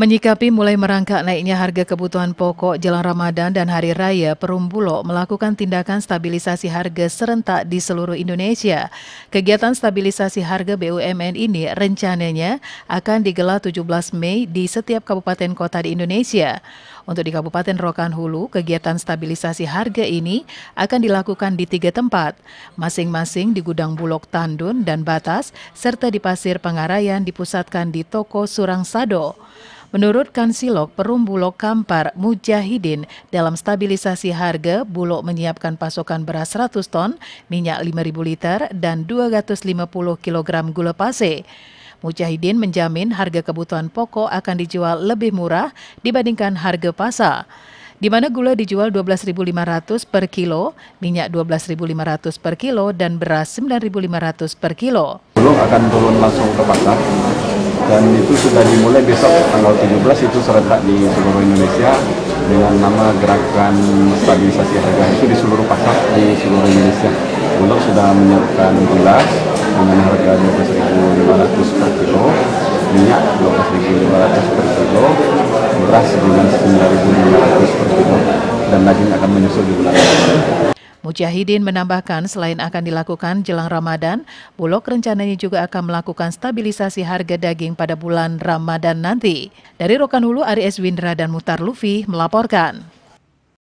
Menyikapi mulai merangkak naiknya harga kebutuhan pokok jelang Ramadan dan Hari Raya, Perum Bulog melakukan tindakan stabilisasi harga serentak di seluruh Indonesia. Kegiatan stabilisasi harga BUMN ini rencananya akan digelar 17 Mei di setiap kabupaten kota di Indonesia. Untuk di Kabupaten Rokan Hulu, kegiatan stabilisasi harga ini akan dilakukan di tiga tempat, masing-masing di gudang Bulog Tandun dan Batas, serta di Pasir Pengarayan dipusatkan di Toko Surang Sado. Menurut Kansilok Perum Bulog Kampar Mujahidin, dalam stabilisasi harga, Bulog menyiapkan pasokan beras 100 ton, minyak 5.000 liter, dan 250 kg gula pasir. Mujahidin menjamin harga kebutuhan pokok akan dijual lebih murah dibandingkan harga pasar di mana gula dijual 12.500 per kilo, minyak 12.500 per kilo, dan beras 9.500 per kilo. Bulog akan turun langsung ke pasar, dan itu sudah dimulai besok tanggal 17 itu serentak di seluruh Indonesia dengan nama gerakan stabilisasi harga itu di seluruh pasar di seluruh Indonesia. Bulog sudah menyiapkan gula, dengan harga 12.500 per kilo minyak 12.500 per kilo beras dengan 9.500 per kilo dan daging akan menyusul di bulan Mujahidin menambahkan selain akan dilakukan jelang Ramadan, Bulog rencananya juga akan melakukan stabilisasi harga daging pada bulan Ramadan nanti. Dari Rokan Hulu, Ari Eswindra dan Mutar Lufi melaporkan.